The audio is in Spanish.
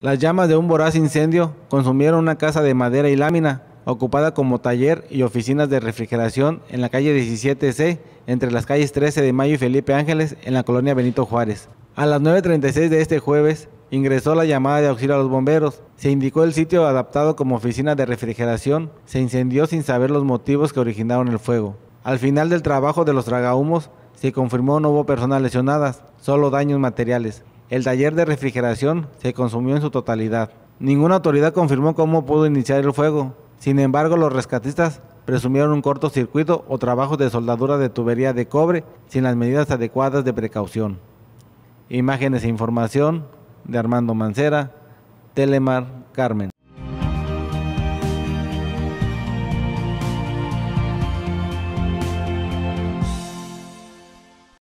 Las llamas de un voraz incendio consumieron una casa de madera y lámina, ocupada como taller y oficinas de refrigeración en la calle 17C, entre las calles 13 de Mayo y Felipe Ángeles, en la colonia Benito Juárez. A las 9.36 de este jueves, ingresó la llamada de auxilio a los bomberos. Se indicó el sitio adaptado como oficina de refrigeración. Se incendió sin saber los motivos que originaron el fuego. Al final del trabajo de los tragahumos, se confirmó no hubo personas lesionadas, solo daños materiales. El taller de refrigeración se consumió en su totalidad. Ninguna autoridad confirmó cómo pudo iniciar el fuego. Sin embargo, los rescatistas presumieron un cortocircuito o trabajo de soldadura de tubería de cobre sin las medidas adecuadas de precaución. Imágenes e información de Armando Mancera, Telemar Carmen.